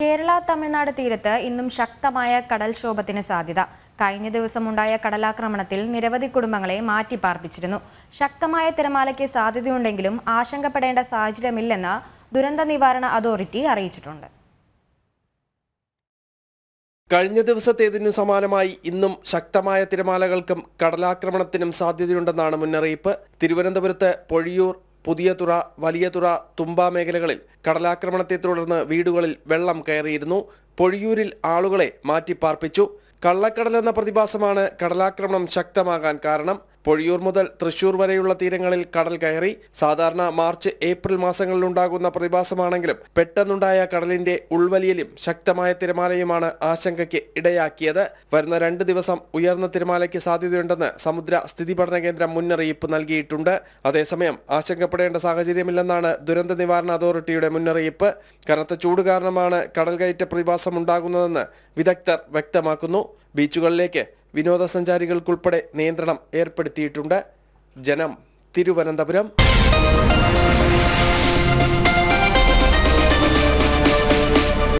കേരള തമിഴ്നാട് തീരത്ത് ഇന്നും ശക്തമായ കടൽക്ഷോഭത്തിന് സാധ്യത കഴിഞ്ഞ ദിവസമുണ്ടായ കടലാക്രമണത്തിൽ നിരവധി കുടുംബങ്ങളെ മാറ്റിപ്പാർപ്പിച്ചിരുന്നു ശക്തമായ തിരമാലയ്ക്ക് സാധ്യതയുണ്ടെങ്കിലും ആശങ്കപ്പെടേണ്ട സാഹചര്യമില്ലെന്ന് ദുരന്ത നിവാരണ അതോറിറ്റി അറിയിച്ചിട്ടുണ്ട് കഴിഞ്ഞ ദിവസത്തേതിനു സമാനമായി ഇന്നും ശക്തമായ തിരമാലകൾക്കും കടലാക്രമണത്തിനും സാധ്യതയുണ്ടെന്നാണ് മുന്നറിയിപ്പ് തിരുവനന്തപുരത്ത് പൊഴിയൂർ പുതിയ തുറ വലിയ തുറ തുമ്പ മേഖലകളിൽ കടലാക്രമണത്തെ തുടർന്ന് വീടുകളിൽ വെള്ളം കയറിയിരുന്നു പൊഴിയൂരിൽ ആളുകളെ മാറ്റിപ്പാർപ്പിച്ചു കള്ളക്കടലെന്ന പ്രതിഭാസമാണ് കടലാക്രമണം ശക്തമാകാൻ കാരണം പൊഴിയൂർ മുതൽ തൃശൂർ വരെയുള്ള തീരങ്ങളിൽ കടൽ കയറി സാധാരണ മാർച്ച് ഏപ്രിൽ മാസങ്ങളിലുണ്ടാകുന്ന പ്രതിഭാസമാണെങ്കിലും പെട്ടെന്നുണ്ടായ കടലിന്റെ ഉൾവലിയലും ശക്തമായ തിരമാലയുമാണ് ആശങ്കയ്ക്ക് ഇടയാക്കിയത് വരുന്ന രണ്ട് ദിവസം ഉയർന്ന തിരമാലയ്ക്ക് സാധ്യതയുണ്ടെന്ന് സമുദ്ര സ്ഥിതി പഠന കേന്ദ്രം മുന്നറിയിപ്പ് നൽകിയിട്ടുണ്ട് അതേസമയം ആശങ്കപ്പെടേണ്ട സാഹചര്യമില്ലെന്നാണ് ദുരന്ത നിവാരണ അതോറിറ്റിയുടെ മുന്നറിയിപ്പ് കനത്ത ചൂട് കാരണമാണ് കടൽ കയറ്റ പ്രതിഭാസം ഉണ്ടാകുന്നതെന്ന് വിദഗ്ധർ വ്യക്തമാക്കുന്നു ബീച്ചുകളിലേക്ക് വിനോദസഞ്ചാരികൾക്കുൾപ്പെടെ നിയന്ത്രണം ഏർപ്പെടുത്തിയിട്ടുണ്ട് ജനം തിരുവനന്തപുരം